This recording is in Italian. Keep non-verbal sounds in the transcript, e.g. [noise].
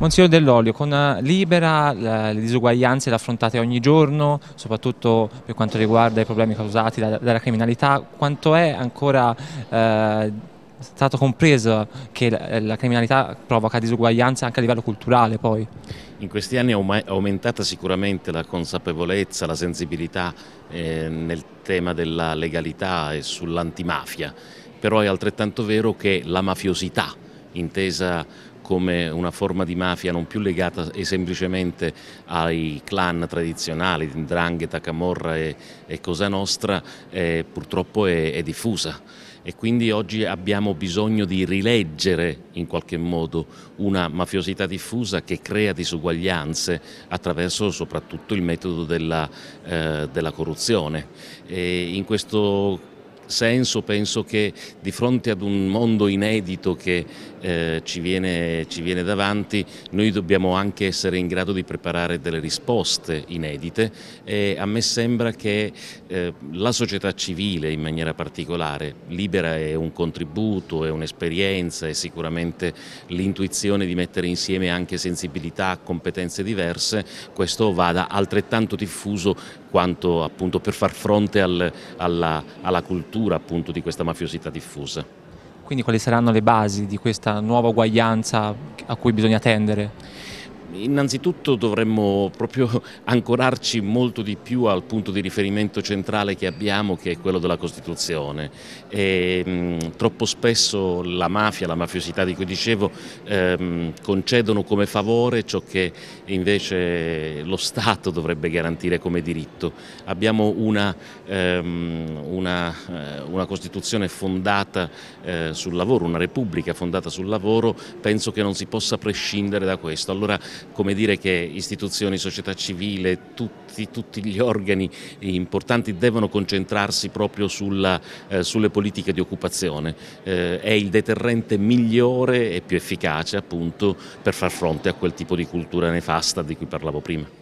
Monsignore Dell'Olio, con eh, Libera eh, le disuguaglianze le affrontate ogni giorno, soprattutto per quanto riguarda i problemi causati dalla criminalità, quanto è ancora eh, stato compreso che la, eh, la criminalità provoca disuguaglianze anche a livello culturale poi? In questi anni è aumentata sicuramente la consapevolezza, la sensibilità eh, nel tema della legalità e sull'antimafia, però è altrettanto vero che la mafiosità intesa come una forma di mafia non più legata e semplicemente ai clan tradizionali, di Ndrangheta, Camorra e, e Cosa Nostra, eh, purtroppo è, è diffusa e quindi oggi abbiamo bisogno di rileggere in qualche modo una mafiosità diffusa che crea disuguaglianze attraverso soprattutto il metodo della, eh, della corruzione. E in questo senso penso che di fronte ad un mondo inedito che eh, ci, viene, ci viene davanti noi dobbiamo anche essere in grado di preparare delle risposte inedite e a me sembra che eh, la società civile in maniera particolare, Libera è un contributo, è un'esperienza, è sicuramente l'intuizione di mettere insieme anche sensibilità, competenze diverse, questo vada altrettanto diffuso quanto appunto per far fronte al, alla, alla, cultura appunto di questa mafiosità diffusa. Quindi quali saranno le basi di questa nuova uguaglianza a cui bisogna tendere? Innanzitutto dovremmo proprio [laughs] ancorarci molto di più al punto di riferimento centrale che abbiamo che è quello della Costituzione. E, ehm, mh, troppo spesso la mafia, la mafiosità di cui dicevo, ehm, concedono come favore ciò che invece lo Stato dovrebbe garantire come diritto. Abbiamo una, ehm, una, eh, una Costituzione fondata eh, sul lavoro, una Repubblica fondata sul lavoro, penso che non si possa prescindere da questo. Allora, come dire che istituzioni, società civile, tutti, tutti gli organi importanti devono concentrarsi proprio sulla, eh, sulle politiche di occupazione. Eh, è il deterrente migliore e più efficace appunto per far fronte a quel tipo di cultura nefasta di cui parlavo prima.